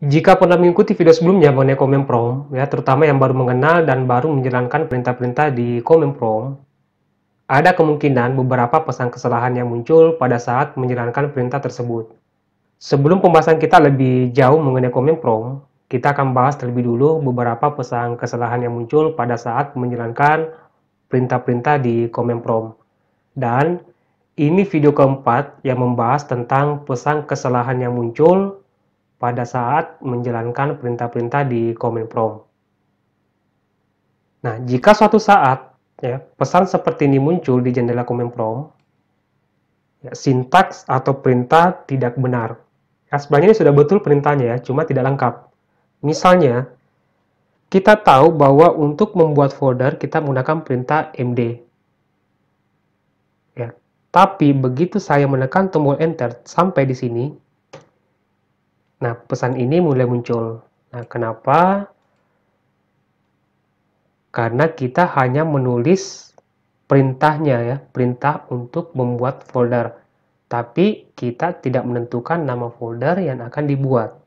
Jika pernah mengikuti video sebelumnya mengenai prom, ya, terutama yang baru mengenal dan baru menjalankan perintah-perintah di prom, ada kemungkinan beberapa pesan kesalahan yang muncul pada saat menjalankan perintah tersebut. Sebelum pembahasan kita lebih jauh mengenai prom, kita akan bahas terlebih dulu beberapa pesan kesalahan yang muncul pada saat menjalankan perintah-perintah di prom. Dan ini video keempat yang membahas tentang pesan kesalahan yang muncul pada saat menjalankan perintah-perintah di Command Prompt. Nah, jika suatu saat ya, pesan seperti ini muncul di jendela prompt, ya, sintaks atau perintah tidak benar. Ya, sebenarnya ini sudah betul perintahnya ya, cuma tidak lengkap. Misalnya, kita tahu bahwa untuk membuat folder kita menggunakan perintah MD. Ya, tapi begitu saya menekan tombol enter sampai di sini, Nah, pesan ini mulai muncul. Nah, kenapa? Karena kita hanya menulis perintahnya ya, perintah untuk membuat folder. Tapi kita tidak menentukan nama folder yang akan dibuat.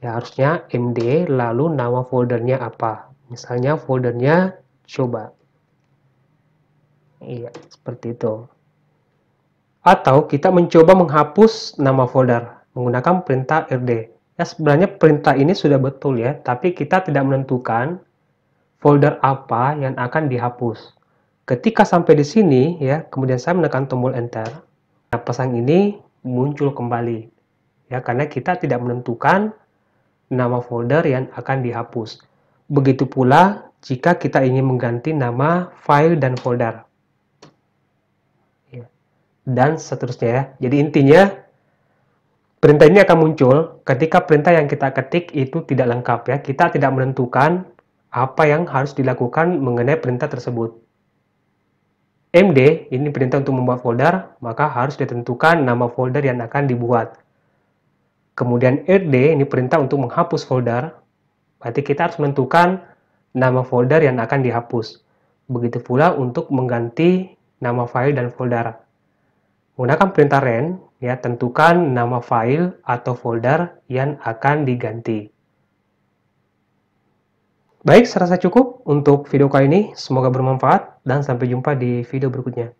Ya, harusnya MD lalu nama foldernya apa. Misalnya foldernya coba. Iya, seperti itu. Atau kita mencoba menghapus nama folder menggunakan perintah rd. Ya, sebenarnya perintah ini sudah betul ya, tapi kita tidak menentukan folder apa yang akan dihapus. Ketika sampai di sini ya, kemudian saya menekan tombol enter. Nah, pesan ini muncul kembali. Ya, karena kita tidak menentukan nama folder yang akan dihapus. Begitu pula jika kita ingin mengganti nama file dan folder. Ya. Dan seterusnya ya. Jadi intinya Perintah ini akan muncul ketika perintah yang kita ketik itu tidak lengkap ya. Kita tidak menentukan apa yang harus dilakukan mengenai perintah tersebut. MD, ini perintah untuk membuat folder, maka harus ditentukan nama folder yang akan dibuat. Kemudian RD, ini perintah untuk menghapus folder, berarti kita harus menentukan nama folder yang akan dihapus. Begitu pula untuk mengganti nama file dan folder. Menggunakan perintah ren, ya tentukan nama file atau folder yang akan diganti. Baik, serasa cukup untuk video kali ini. Semoga bermanfaat dan sampai jumpa di video berikutnya.